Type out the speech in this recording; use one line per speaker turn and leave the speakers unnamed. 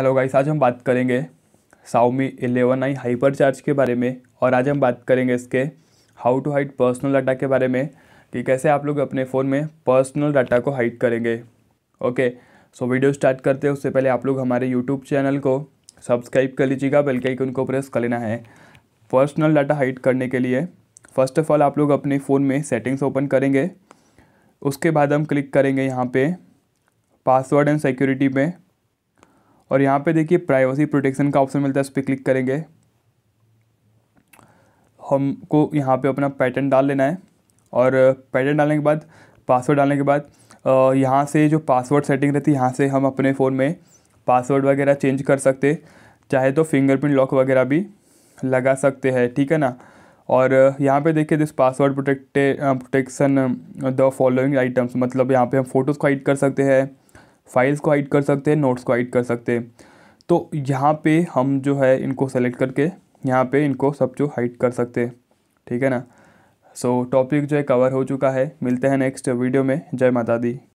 hello guys आज हम बात करेंगे Xiaomi eleven I hyper charge के बारे में और आज हम बात करेंगे इसके how to hide personal data के बारे में कि कैसे आप लोग अपने फ़ोन में पर्सनल डाटा को हाइड करेंगे ओके सो वीडियो स्टार्ट करते हैं उससे पहले आप लोग हमारे यूट्यूब चैनल को सब्सक्राइब कर लीजिएगा बेल के उनको प्रेस कर लेना है पर्सनल डाटा हाइड करने के लिए फ़र्स्ट ऑफ ऑल आप लोग अपने फ़ोन में सेटिंग्स ओपन करेंगे उसके बाद हम क्लिक करेंगे यहाँ पे पासवर्ड एंड सिक्योरिटी में और यहाँ पे देखिए प्राइवेसी प्रोटेक्शन का ऑप्शन मिलता है उस पर क्लिक करेंगे हमको यहाँ पे अपना पैटर्न डाल लेना है और पैटर्न डालने के बाद पासवर्ड डालने के बाद यहाँ से जो पासवर्ड सेटिंग रहती है यहाँ से हम अपने फ़ोन में पासवर्ड वगैरह चेंज कर सकते चाहे तो फिंगरप्रिंट लॉक वगैरह भी लगा सकते हैं ठीक है ना और यहाँ पे देखिए this password protected protection the following items मतलब यहाँ पे हम फोटोज़ को हाइड कर सकते हैं फाइल्स को हाइड कर सकते हैं नोट्स को हाइड कर सकते हैं तो यहाँ पे हम जो है इनको सेलेक्ट करके यहाँ पे इनको सब जो हाइड कर सकते हैं ठीक है ना सो so, टॉपिक जो है कवर हो चुका है मिलते हैं नेक्स्ट वीडियो में जय माता दी